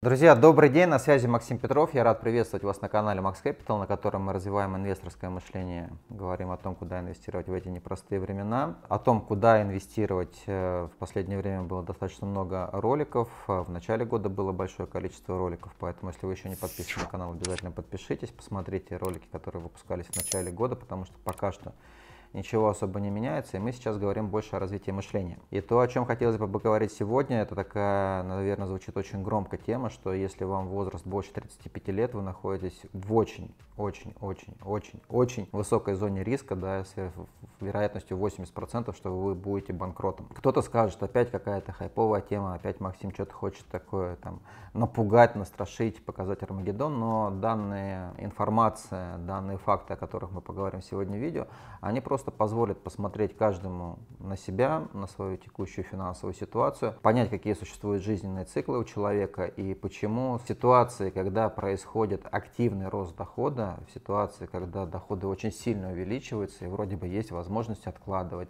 Друзья, добрый день, на связи Максим Петров. Я рад приветствовать вас на канале Max Capital, на котором мы развиваем инвесторское мышление, говорим о том, куда инвестировать в эти непростые времена, о том, куда инвестировать. Э, в последнее время было достаточно много роликов, э, в начале года было большое количество роликов, поэтому если вы еще не подписаны на канал, обязательно подпишитесь, посмотрите ролики, которые выпускались в начале года, потому что пока что ничего особо не меняется, и мы сейчас говорим больше о развитии мышления. И то, о чем хотелось бы поговорить сегодня, это такая, наверное, звучит очень громко тема, что если вам возраст больше 35 лет, вы находитесь в очень, очень, очень, очень, очень высокой зоне риска, да, с э, вероятностью 80%, что вы будете банкротом. Кто-то скажет, опять какая-то хайповая тема, опять Максим что-то хочет такое там напугать, настрашить, показать Армагеддон, но данная информация, данные факты, о которых мы поговорим сегодня в видео, они просто просто позволит посмотреть каждому на себя, на свою текущую финансовую ситуацию, понять, какие существуют жизненные циклы у человека и почему в ситуации, когда происходит активный рост дохода, в ситуации, когда доходы очень сильно увеличиваются и вроде бы есть возможность откладывать,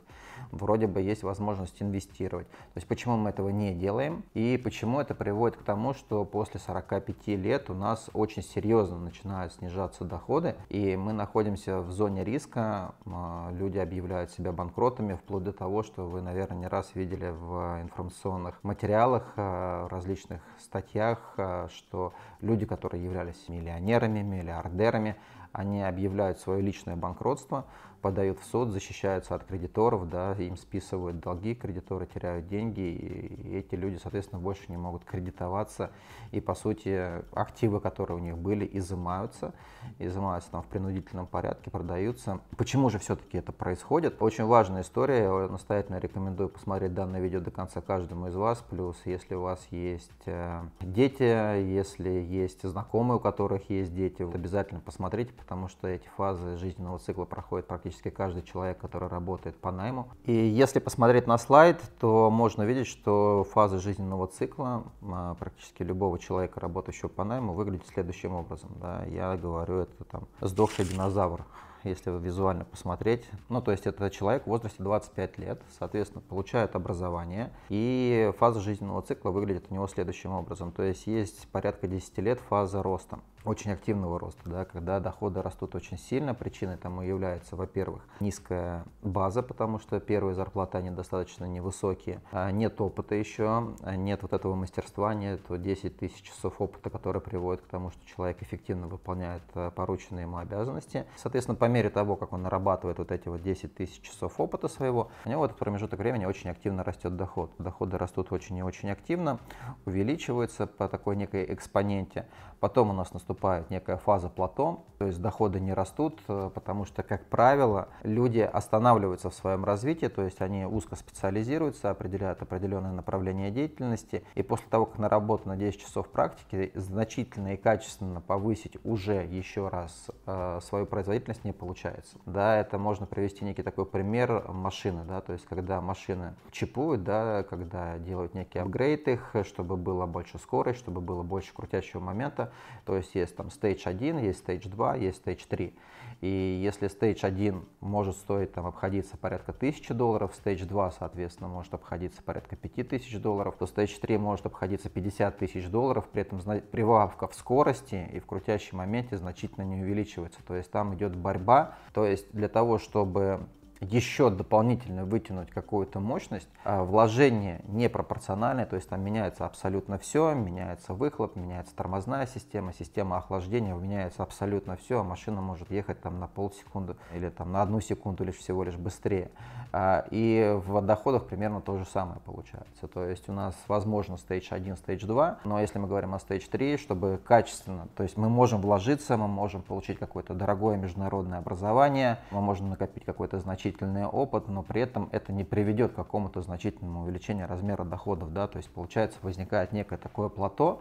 вроде бы есть возможность инвестировать. То есть почему мы этого не делаем и почему это приводит к тому, что после 45 лет у нас очень серьезно начинают снижаться доходы и мы находимся в зоне риска а, люди объявляют себя банкротами, вплоть до того, что вы, наверное, не раз видели в информационных материалах, э, различных статьях, э, что люди, которые являлись миллионерами, миллиардерами, они объявляют свое личное банкротство, подают в суд, защищаются от кредиторов, да, им списывают долги, кредиторы теряют деньги, и эти люди, соответственно, больше не могут кредитоваться, и, по сути, активы, которые у них были, изымаются, изымаются там в принудительном порядке, продаются. Почему же все-таки это происходит? Очень важная история, я настоятельно рекомендую посмотреть данное видео до конца каждому из вас, плюс, если у вас есть э, дети, если есть знакомые, у которых есть дети, обязательно посмотрите, потому что эти фазы жизненного цикла проходит практически каждый человек, который работает по найму. И если посмотреть на слайд, то можно видеть, что фазы жизненного цикла а, практически любого человека, работающего по найму, выглядят следующим образом. Да? Я говорю, это там сдохший динозавр если визуально посмотреть. Ну, то есть это человек в возрасте 25 лет, соответственно, получает образование, и фаза жизненного цикла выглядит у него следующим образом. То есть есть порядка 10 лет фаза роста, очень активного роста, да, когда доходы растут очень сильно. Причиной тому является, во-первых, низкая база, потому что первые зарплаты, они достаточно невысокие, а нет опыта еще, а нет вот этого мастерства, нет 10 тысяч часов опыта, который приводит к тому, что человек эффективно выполняет э, порученные ему обязанности. Соответственно, по мере мере того, как он нарабатывает вот эти вот 10 тысяч часов опыта своего, у него в этот промежуток времени очень активно растет доход. Доходы растут очень и очень активно, увеличиваются по такой некой экспоненте. Потом у нас наступает некая фаза плато, то есть доходы не растут, э, потому что, как правило, люди останавливаются в своем развитии, то есть они узко специализируются, определяют определенное направление деятельности, и после того, как наработано 10 часов практики, значительно и качественно повысить уже еще раз э, свою производительность не получается. Да, это можно привести некий такой пример машины, да, то есть когда машины чипуют, да, когда делают некий апгрейд их, чтобы было больше скорость, чтобы было больше крутящего момента, то есть есть там stage 1, есть stage 2, есть stage 3. И если стейдж 1 может стоить там обходиться порядка 1000 долларов, стейдж 2, соответственно, может обходиться порядка 5000 долларов, то стейдж 3 может обходиться 50 тысяч долларов, при этом прибавка в скорости и в крутящем моменте значительно не увеличивается. То есть там идет борьба. То есть для того, чтобы еще дополнительно вытянуть какую-то мощность, а вложение непропорциональное, то есть там меняется абсолютно все, меняется выхлоп, меняется тормозная система, система охлаждения, меняется абсолютно все, а машина может ехать там на полсекунды или там на одну секунду лишь всего лишь быстрее. А, и в доходах примерно то же самое получается. То есть у нас возможно Stage 1, Stage 2, но если мы говорим о Stage 3, чтобы качественно, то есть мы можем вложиться, мы можем получить какое-то дорогое международное образование, мы можем накопить какое то значение значительный опыт, но при этом это не приведет к какому-то значительному увеличению размера доходов. Да? То есть получается возникает некое такое плато,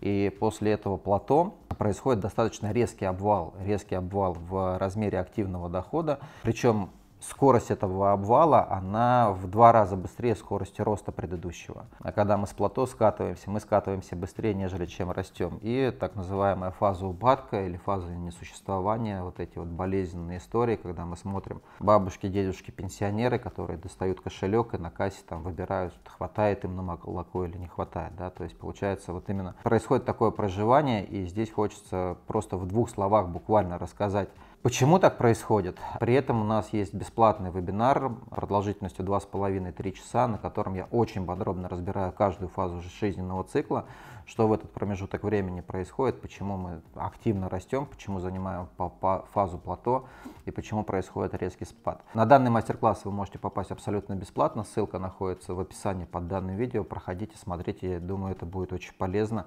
и после этого плато происходит достаточно резкий обвал, резкий обвал в размере активного дохода. Причем скорость этого обвала, она в два раза быстрее скорости роста предыдущего. А когда мы с плато скатываемся, мы скатываемся быстрее, нежели чем растем. И так называемая фаза упадка или фаза несуществования, вот эти вот болезненные истории, когда мы смотрим бабушки, дедушки, пенсионеры, которые достают кошелек и на кассе там выбирают, хватает им на молоко или не хватает. Да? То есть получается вот именно происходит такое проживание, и здесь хочется просто в двух словах буквально рассказать, Почему так происходит? При этом у нас есть бесплатный вебинар продолжительностью 2,5-3 часа, на котором я очень подробно разбираю каждую фазу жизненного цикла, что в этот промежуток времени происходит, почему мы активно растем, почему занимаем по, фазу плато и почему происходит резкий спад. На данный мастер-класс вы можете попасть абсолютно бесплатно, ссылка находится в описании под данным видео, проходите, смотрите, я думаю, это будет очень полезно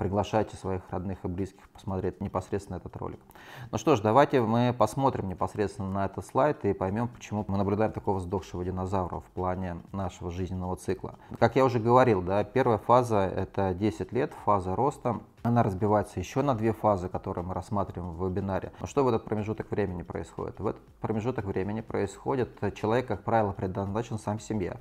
приглашайте своих родных и близких посмотреть непосредственно этот ролик. Ну что ж, давайте мы посмотрим непосредственно на этот слайд и поймем, почему мы наблюдаем такого сдохшего динозавра в плане нашего жизненного цикла. Как я уже говорил, да, первая фаза это 10 лет, фаза роста, она разбивается еще на две фазы, которые мы рассматриваем в вебинаре. Но что в этот промежуток времени происходит? В этот промежуток времени происходит, э, человек, как правило, предназначен сам себе.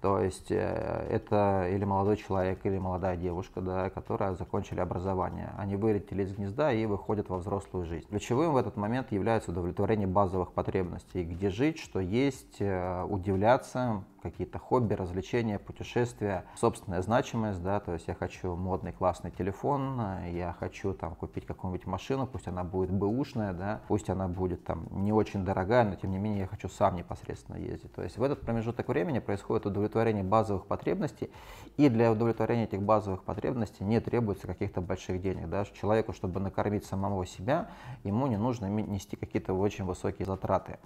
То есть э, это или молодой человек, или молодая девушка, да, которые закончили образование. Они вылетели из гнезда и выходят во взрослую жизнь. Ключевым в этот момент является удовлетворение базовых потребностей. Где жить, что есть, э, удивляться, какие-то хобби, развлечения, путешествия, собственная значимость, да, то есть я хочу модный классный телефон, я хочу там купить какую-нибудь машину, пусть она будет бэушная, да, пусть она будет там не очень дорогая, но тем не менее я хочу сам непосредственно ездить. То есть в этот промежуток времени происходит удовлетворение базовых потребностей, и для удовлетворения этих базовых потребностей не требуется каких-то больших денег, да, человеку, чтобы накормить самого себя, ему не нужно нести какие-то очень высокие затраты.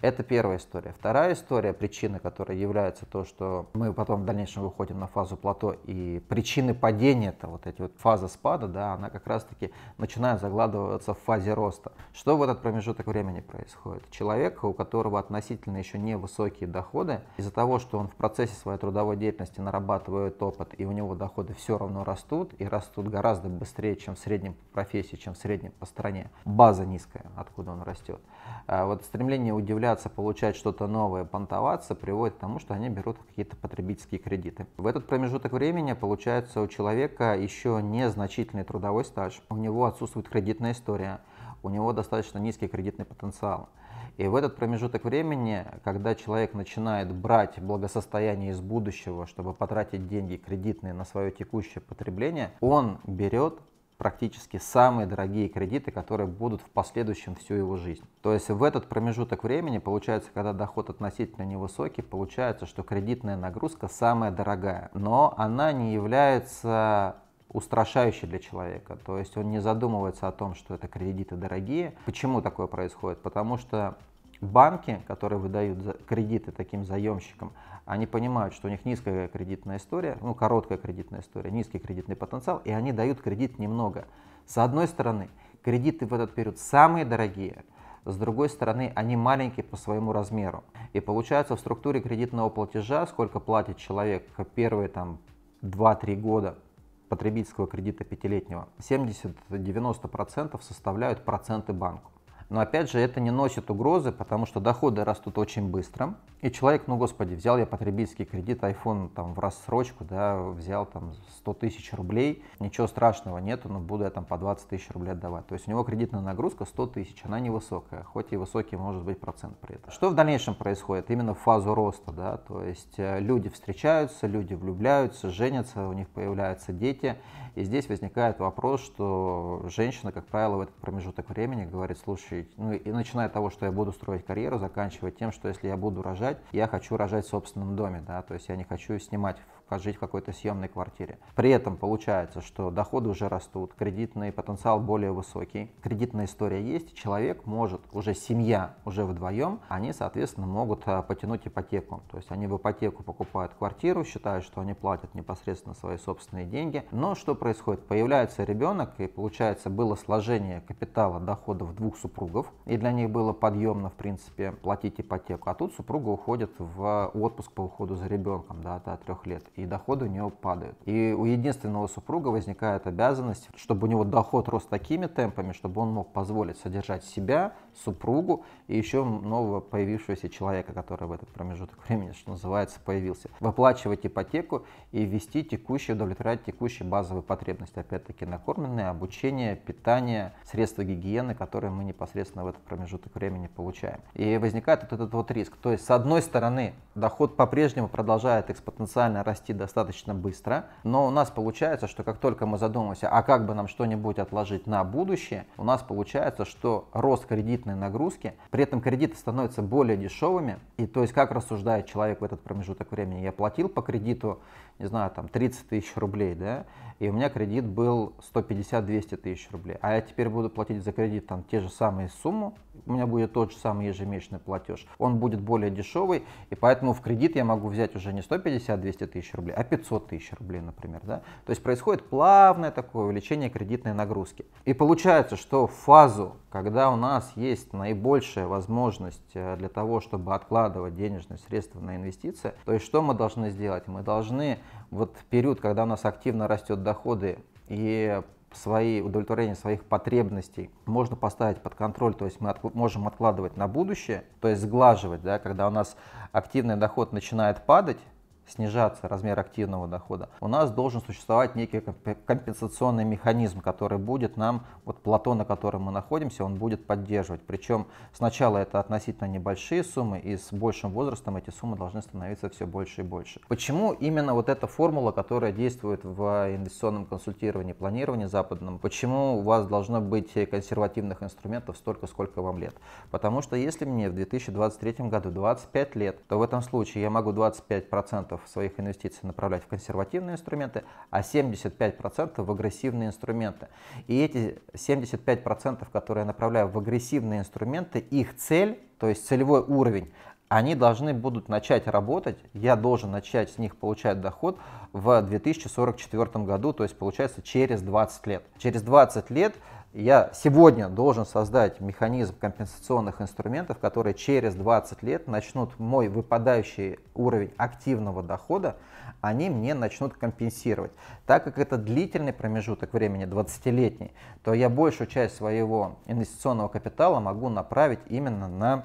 Это первая история. Вторая история, причина, которая является является то, что мы потом в дальнейшем выходим на фазу плато, и причины падения, это вот эти вот фаза спада, да, она как раз-таки начинает загладываться в фазе роста. Что в этот промежуток времени происходит? Человек, у которого относительно еще невысокие доходы, из-за того, что он в процессе своей трудовой деятельности нарабатывает опыт, и у него доходы все равно растут, и растут гораздо быстрее, чем в среднем по профессии, чем в среднем по стране. База низкая, откуда он растет. А вот стремление удивляться, получать что-то новое, понтоваться приводит к тому, что они берут какие-то потребительские кредиты. В этот промежуток времени получается у человека еще незначительный трудовой стаж, у него отсутствует кредитная история, у него достаточно низкий кредитный потенциал. И в этот промежуток времени, когда человек начинает брать благосостояние из будущего, чтобы потратить деньги кредитные на свое текущее потребление, он берет практически самые дорогие кредиты, которые будут в последующем всю его жизнь. То есть в этот промежуток времени, получается, когда доход относительно невысокий, получается, что кредитная нагрузка самая дорогая, но она не является устрашающий для человека. То есть он не задумывается о том, что это кредиты дорогие. Почему такое происходит? Потому что банки, которые выдают кредиты таким заемщикам, они понимают, что у них низкая кредитная история, ну, короткая кредитная история, низкий кредитный потенциал, и они дают кредит немного. С одной стороны, кредиты в этот период самые дорогие, с другой стороны, они маленькие по своему размеру. И получается в структуре кредитного платежа, сколько платит человек первые там 2-3 года потребительского кредита пятилетнего, 70-90% составляют проценты банку. Но опять же, это не носит угрозы, потому что доходы растут очень быстро. И человек, ну господи, взял я потребительский кредит, iPhone там в рассрочку, да, взял там 100 тысяч рублей, ничего страшного нету, но буду я там по 20 тысяч рублей отдавать. То есть у него кредитная нагрузка 100 тысяч, она невысокая, хоть и высокий может быть процент при этом. Что в дальнейшем происходит? Именно в фазу роста, да, то есть э, люди встречаются, люди влюбляются, женятся, у них появляются дети. И здесь возникает вопрос, что женщина, как правило, в этот промежуток времени говорит, слушай, лучший. Ну, и начиная от того, что я буду строить карьеру, заканчивая тем, что если я буду рожать, я хочу рожать в собственном доме, да, то есть я не хочу снимать в жить в какой-то съемной квартире. При этом получается, что доходы уже растут, кредитный потенциал более высокий, кредитная история есть, человек может, уже семья, уже вдвоем, они, соответственно, могут а, потянуть ипотеку. То есть они в ипотеку покупают квартиру, считают, что они платят непосредственно свои собственные деньги. Но что происходит? Появляется ребенок, и получается, было сложение капитала доходов двух супругов, и для них было подъемно, в принципе, платить ипотеку. А тут супруга уходит в отпуск по уходу за ребенком да, до трех лет и доходы у нее падают. И у единственного супруга возникает обязанность, чтобы у него доход рос такими темпами, чтобы он мог позволить содержать себя, супругу и еще нового появившегося человека, который в этот промежуток времени, что называется, появился. Выплачивать ипотеку и вести текущие, удовлетворять текущие базовые потребности. Опять-таки накормленные, обучение, питание, средства гигиены, которые мы непосредственно в этот промежуток времени получаем. И возникает вот этот вот риск. То есть, с одной стороны, доход по-прежнему продолжает экспоненциально расти достаточно быстро, но у нас получается, что как только мы задумываемся, а как бы нам что-нибудь отложить на будущее, у нас получается, что рост кредит кредитной нагрузки, при этом кредиты становятся более дешевыми, и то есть как рассуждает человек в этот промежуток времени, я платил по кредиту не знаю, там 30 тысяч рублей, да, и у меня кредит был 150-200 тысяч рублей, а я теперь буду платить за кредит там те же самые сумму, у меня будет тот же самый ежемесячный платеж, он будет более дешевый, и поэтому в кредит я могу взять уже не 150-200 тысяч рублей, а 500 тысяч рублей, например, да, то есть происходит плавное такое увеличение кредитной нагрузки. И получается, что в фазу, когда у нас есть наибольшая возможность э, для того, чтобы откладывать денежные средства на инвестиции, то есть что мы должны сделать? Мы должны вот период, когда у нас активно растет доходы и свои удовлетворение своих потребностей можно поставить под контроль, то есть мы отк можем откладывать на будущее, то есть сглаживать, да, когда у нас активный доход начинает падать, снижаться размер активного дохода, у нас должен существовать некий компенсационный механизм, который будет нам, вот плато, на котором мы находимся, он будет поддерживать. Причем сначала это относительно небольшие суммы, и с большим возрастом эти суммы должны становиться все больше и больше. Почему именно вот эта формула, которая действует в инвестиционном консультировании, планировании западном, почему у вас должно быть консервативных инструментов столько, сколько вам лет? Потому что если мне в 2023 году 25 лет, то в этом случае я могу 25% процентов своих инвестиций направлять в консервативные инструменты, а 75% в агрессивные инструменты. И эти 75%, которые я направляю в агрессивные инструменты, их цель, то есть целевой уровень, они должны будут начать работать, я должен начать с них получать доход в 2044 году, то есть получается через 20 лет. Через 20 лет я сегодня должен создать механизм компенсационных инструментов, которые через 20 лет начнут мой выпадающий уровень активного дохода, они мне начнут компенсировать. Так как это длительный промежуток времени, 20-летний, то я большую часть своего инвестиционного капитала могу направить именно на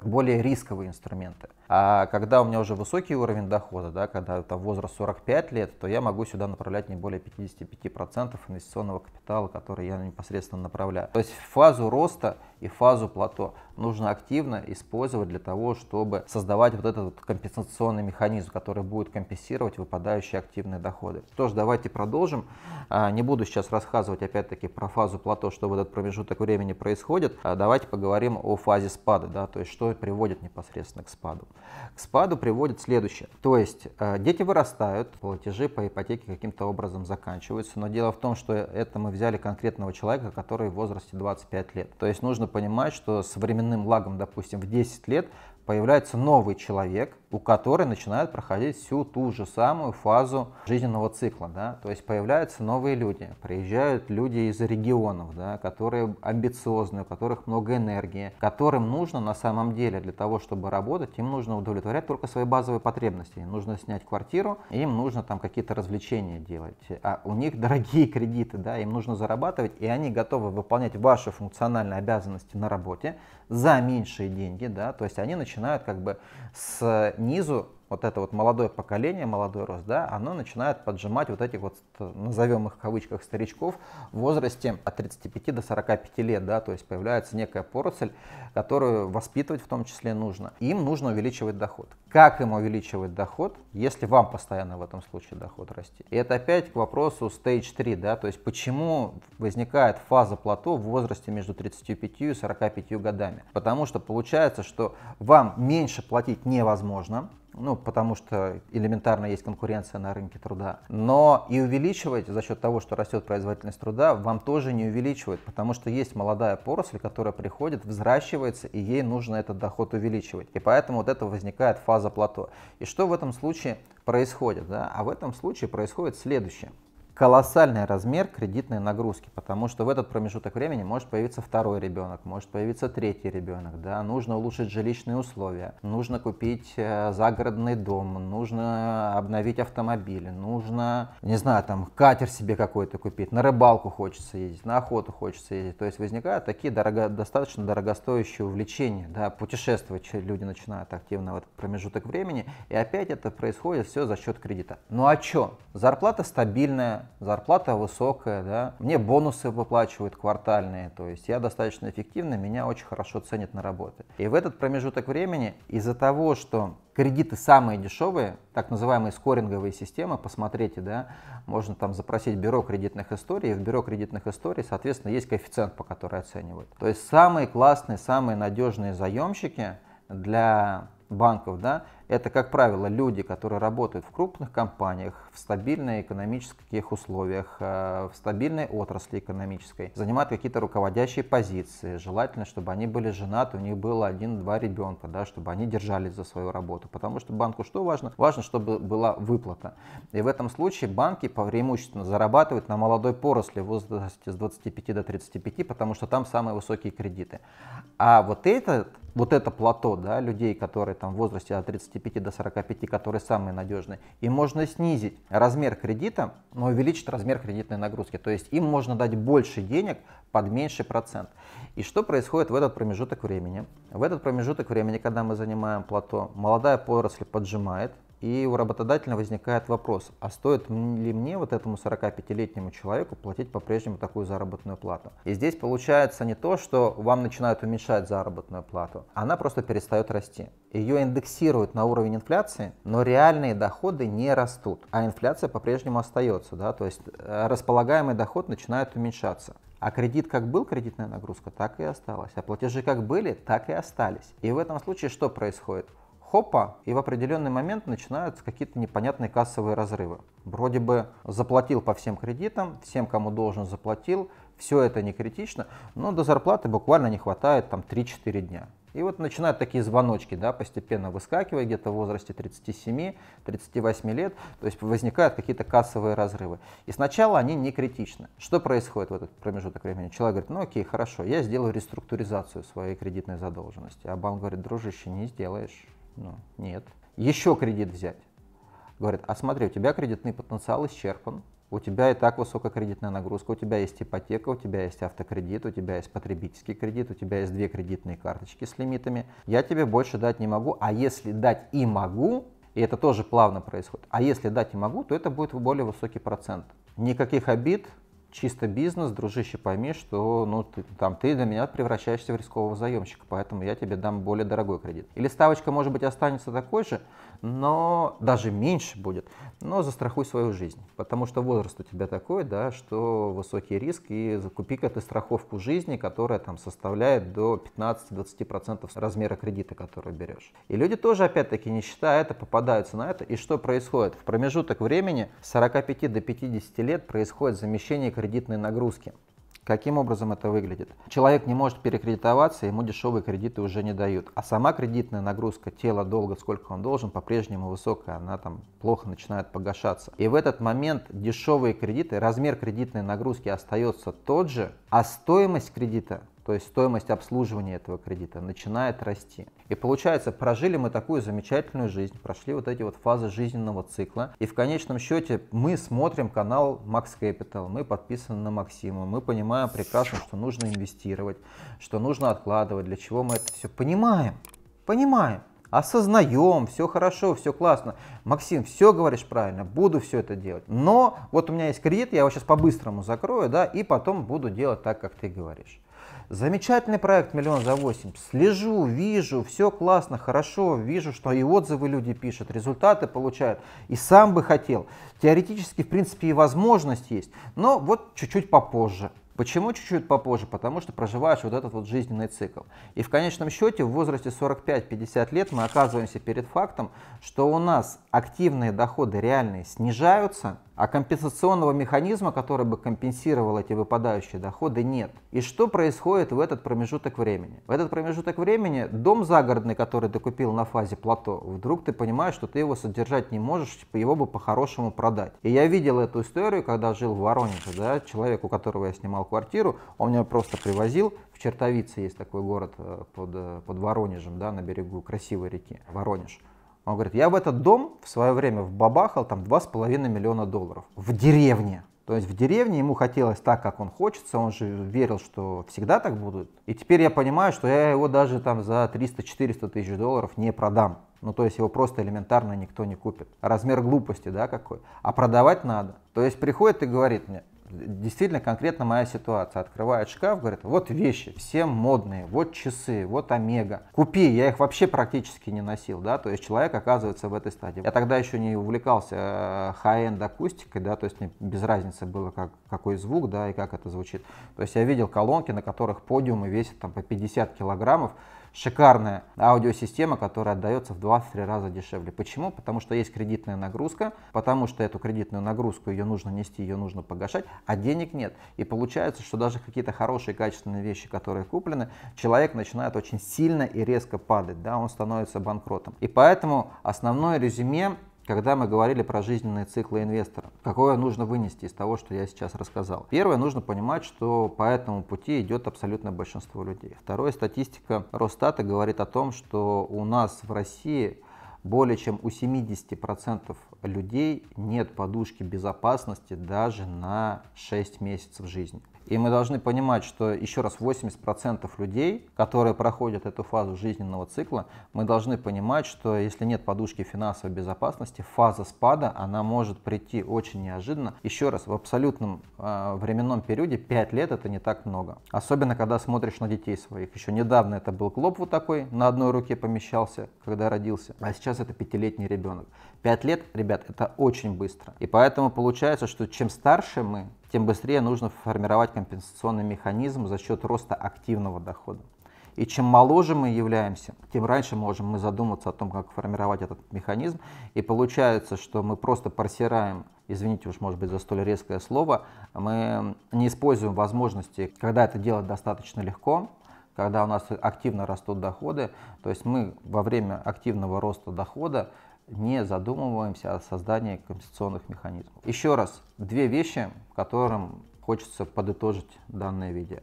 более рисковые инструменты. А когда у меня уже высокий уровень дохода, да, когда там возраст 45 лет, то я могу сюда направлять не более 55% инвестиционного капитала, который я непосредственно направляю. То есть фазу роста и фазу плато нужно активно использовать для того, чтобы создавать вот этот вот компенсационный механизм, который будет компенсировать выпадающие активные доходы. Что ж, давайте продолжим. А, не буду сейчас рассказывать опять-таки про фазу плато, что в этот промежуток времени происходит. А давайте поговорим о фазе спада, да, то есть что приводит непосредственно к спаду. К спаду приводит следующее. То есть э, дети вырастают, платежи по ипотеке каким-то образом заканчиваются, но дело в том, что это мы взяли конкретного человека, который в возрасте 25 лет. То есть нужно понимать, что с временным лагом, допустим, в 10 лет появляется новый человек, у которой начинают проходить всю ту же самую фазу жизненного цикла. Да? То есть появляются новые люди, приезжают люди из регионов, да, которые амбициозны, у которых много энергии, которым нужно на самом деле для того, чтобы работать, им нужно удовлетворять только свои базовые потребности. Им нужно снять квартиру, им нужно там какие-то развлечения делать. А у них дорогие кредиты, да, им нужно зарабатывать, и они готовы выполнять ваши функциональные обязанности на работе за меньшие деньги, да, то есть они начинают как бы с низу вот это вот молодое поколение, молодой рост, да, оно начинает поджимать вот этих вот, назовем их в кавычках, старичков в возрасте от 35 до 45 лет, да, то есть появляется некая поросль, которую воспитывать в том числе нужно. Им нужно увеличивать доход. Как им увеличивать доход, если вам постоянно в этом случае доход расти? И это опять к вопросу stage 3, да, то есть почему возникает фаза плато в возрасте между 35 и 45 годами? Потому что получается, что вам меньше платить невозможно, ну, потому что элементарно есть конкуренция на рынке труда. Но и увеличивать за счет того, что растет производительность труда, вам тоже не увеличивает, потому что есть молодая поросль, которая приходит, взращивается, и ей нужно этот доход увеличивать. И поэтому вот это возникает фаза плато. И что в этом случае происходит? Да? А в этом случае происходит следующее колоссальный размер кредитной нагрузки, потому что в этот промежуток времени может появиться второй ребенок, может появиться третий ребенок, да, нужно улучшить жилищные условия, нужно купить э, загородный дом, нужно обновить автомобили, нужно, не знаю, там катер себе какой-то купить, на рыбалку хочется ездить, на охоту хочется ездить, то есть возникают такие дорого, достаточно дорогостоящие увлечения, да, путешествовать люди начинают активно в этот промежуток времени, и опять это происходит все за счет кредита. Ну а что? Зарплата стабильная, зарплата высокая, да, мне бонусы выплачивают квартальные, то есть я достаточно эффективно, меня очень хорошо ценят на работе. И в этот промежуток времени из-за того, что кредиты самые дешевые, так называемые скоринговые системы, посмотрите, да, можно там запросить бюро кредитных историй, и в бюро кредитных историй, соответственно, есть коэффициент, по которой оценивают. То есть самые классные, самые надежные заемщики для банков, да, это, как правило, люди, которые работают в крупных компаниях, в стабильных экономических условиях, э, в стабильной отрасли экономической, занимают какие-то руководящие позиции. Желательно, чтобы они были женаты, у них было один-два ребенка, да, чтобы они держались за свою работу. Потому что банку что важно? Важно, чтобы была выплата. И в этом случае банки преимущественно зарабатывают на молодой поросли в возрасте с 25 до 35, потому что там самые высокие кредиты. А вот этот вот это плато да, людей, которые там в возрасте от 35 до 45, которые самые надежные, и можно снизить размер кредита, но увеличить размер кредитной нагрузки. То есть им можно дать больше денег под меньший процент. И что происходит в этот промежуток времени? В этот промежуток времени, когда мы занимаем плато, молодая поросль поджимает, и у работодателя возникает вопрос, а стоит ли мне вот этому 45-летнему человеку платить по-прежнему такую заработную плату? И здесь получается не то, что вам начинают уменьшать заработную плату, она просто перестает расти. Ее индексируют на уровень инфляции, но реальные доходы не растут, а инфляция по-прежнему остается, да, то есть э, располагаемый доход начинает уменьшаться. А кредит как был кредитная нагрузка, так и осталась. А платежи как были, так и остались. И в этом случае что происходит? хопа, и в определенный момент начинаются какие-то непонятные кассовые разрывы. Вроде бы заплатил по всем кредитам, всем, кому должен, заплатил, все это не критично, но до зарплаты буквально не хватает там 3-4 дня. И вот начинают такие звоночки, да, постепенно выскакивая где-то в возрасте 37-38 лет, то есть возникают какие-то кассовые разрывы. И сначала они не критичны. Что происходит в этот промежуток времени? Человек говорит, ну окей, хорошо, я сделаю реструктуризацию своей кредитной задолженности. А банк говорит, дружище, не сделаешь. Ну, нет. Еще кредит взять. Говорит, а смотри, у тебя кредитный потенциал исчерпан, у тебя и так высокая кредитная нагрузка, у тебя есть ипотека, у тебя есть автокредит, у тебя есть потребительский кредит, у тебя есть две кредитные карточки с лимитами. Я тебе больше дать не могу, а если дать и могу, и это тоже плавно происходит, а если дать и могу, то это будет более высокий процент. Никаких обид, чисто бизнес, дружище, пойми, что ну, ты, там, ты для меня превращаешься в рискового заемщика, поэтому я тебе дам более дорогой кредит. Или ставочка, может быть, останется такой же, но даже меньше будет, но застрахуй свою жизнь, потому что возраст у тебя такой, да, что высокий риск, и закупи-ка ты страховку жизни, которая там составляет до 15-20% размера кредита, который берешь. И люди тоже, опять-таки, не считая это, попадаются на это, и что происходит? В промежуток времени с 45 до 50 лет происходит замещение кредитной нагрузки. Каким образом это выглядит? Человек не может перекредитоваться, ему дешевые кредиты уже не дают. А сама кредитная нагрузка тела долга, сколько он должен, по-прежнему высокая, она там плохо начинает погашаться. И в этот момент дешевые кредиты, размер кредитной нагрузки остается тот же, а стоимость кредита то есть стоимость обслуживания этого кредита начинает расти. И получается, прожили мы такую замечательную жизнь, прошли вот эти вот фазы жизненного цикла. И в конечном счете мы смотрим канал Max Capital, мы подписаны на Максима, мы понимаем прекрасно, что нужно инвестировать, что нужно откладывать, для чего мы это все понимаем. Понимаем осознаем, все хорошо, все классно. Максим, все говоришь правильно, буду все это делать. Но вот у меня есть кредит, я его сейчас по-быстрому закрою, да, и потом буду делать так, как ты говоришь. Замечательный проект «Миллион за восемь. Слежу, вижу, все классно, хорошо, вижу, что и отзывы люди пишут, результаты получают. И сам бы хотел. Теоретически, в принципе, и возможность есть, но вот чуть-чуть попозже. Почему чуть-чуть попозже? Потому что проживаешь вот этот вот жизненный цикл. И в конечном счете в возрасте 45-50 лет мы оказываемся перед фактом, что у нас активные доходы реальные снижаются – а компенсационного механизма, который бы компенсировал эти выпадающие доходы, нет. И что происходит в этот промежуток времени? В этот промежуток времени дом загородный, который ты купил на фазе плато, вдруг ты понимаешь, что ты его содержать не можешь, типа его бы по-хорошему продать. И я видел эту историю, когда жил в Воронеже, да, человек, у которого я снимал квартиру, он меня просто привозил, в Чертовице есть такой город э, под, э, под Воронежем, да, на берегу красивой реки, Воронеж. Он говорит, я в этот дом в свое время вбабахал там 2,5 миллиона долларов в деревне. То есть в деревне ему хотелось так, как он хочется, он же верил, что всегда так будут. И теперь я понимаю, что я его даже там за 300-400 тысяч долларов не продам. Ну, то есть его просто элементарно никто не купит. Размер глупости, да, какой. А продавать надо. То есть приходит и говорит мне, действительно конкретно моя ситуация. Открывает шкаф, говорит, вот вещи, все модные, вот часы, вот Омега. Купи, я их вообще практически не носил, да, то есть человек оказывается в этой стадии. Я тогда еще не увлекался хай-энд акустикой, да, то есть мне без разницы было, как, какой звук, да, и как это звучит. То есть я видел колонки, на которых подиумы весят там по 50 килограммов, шикарная аудиосистема, которая отдается в 2-3 раза дешевле. Почему? Потому что есть кредитная нагрузка, потому что эту кредитную нагрузку ее нужно нести, ее нужно погашать, а денег нет. И получается, что даже какие-то хорошие качественные вещи, которые куплены, человек начинает очень сильно и резко падать, да, он становится банкротом. И поэтому основное резюме когда мы говорили про жизненные циклы инвестора. Какое нужно вынести из того, что я сейчас рассказал? Первое, нужно понимать, что по этому пути идет абсолютное большинство людей. Второе, статистика Росстата говорит о том, что у нас в России более чем у 70% людей нет подушки безопасности даже на 6 месяцев жизни. И мы должны понимать, что еще раз 80% людей, которые проходят эту фазу жизненного цикла, мы должны понимать, что если нет подушки финансовой безопасности, фаза спада, она может прийти очень неожиданно. Еще раз, в абсолютном э, временном периоде 5 лет это не так много. Особенно, когда смотришь на детей своих. Еще недавно это был клоп вот такой, на одной руке помещался, когда родился, а сейчас это пятилетний ребенок. 5 лет, ребят, это очень быстро. И поэтому получается, что чем старше мы, тем быстрее нужно формировать компенсационный механизм за счет роста активного дохода. И чем моложе мы являемся, тем раньше можем мы задуматься о том, как формировать этот механизм. И получается, что мы просто парсираем, извините уж, может быть, за столь резкое слово, мы не используем возможности, когда это делать достаточно легко, когда у нас активно растут доходы, то есть мы во время активного роста дохода не задумываемся о создании компенсационных механизмов. Еще раз, две вещи, которым хочется подытожить данное видео.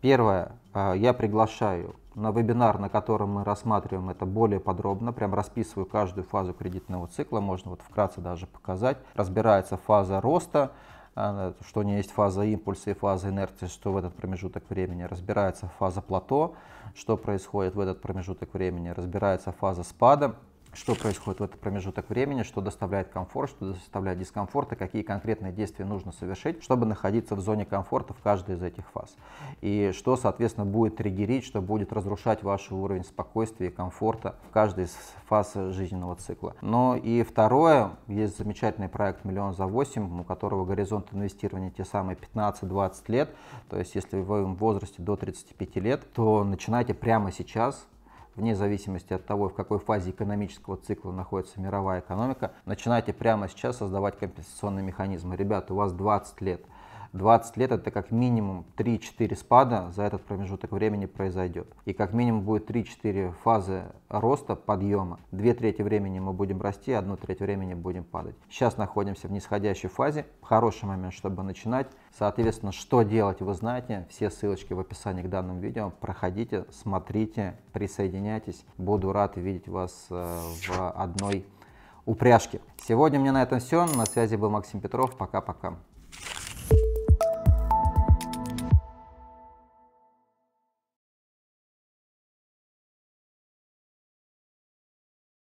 Первое, э, я приглашаю на вебинар, на котором мы рассматриваем это более подробно, прям расписываю каждую фазу кредитного цикла, можно вот вкратце даже показать. Разбирается фаза роста, э, что не есть фаза импульса и фаза инерции, что в этот промежуток времени разбирается фаза плато, что происходит в этот промежуток времени, разбирается фаза спада, что происходит в этот промежуток времени, что доставляет комфорт, что доставляет дискомфорт, и какие конкретные действия нужно совершить, чтобы находиться в зоне комфорта в каждой из этих фаз. И что, соответственно, будет триггерить, что будет разрушать ваш уровень спокойствия и комфорта в каждой из фаз жизненного цикла. Но и второе, есть замечательный проект «Миллион за 8», у которого горизонт инвестирования те самые 15-20 лет. То есть, если вы в возрасте до 35 лет, то начинайте прямо сейчас вне зависимости от того, в какой фазе экономического цикла находится мировая экономика, начинайте прямо сейчас создавать компенсационные механизмы. Ребята, у вас 20 лет – 20 лет это как минимум 3-4 спада за этот промежуток времени произойдет. И как минимум будет 3-4 фазы роста, подъема. Две трети времени мы будем расти, одну треть времени будем падать. Сейчас находимся в нисходящей фазе. Хороший момент, чтобы начинать. Соответственно, что делать, вы знаете. Все ссылочки в описании к данному видео. Проходите, смотрите, присоединяйтесь. Буду рад видеть вас э, в одной упряжке. Сегодня у меня на этом все. На связи был Максим Петров. Пока-пока.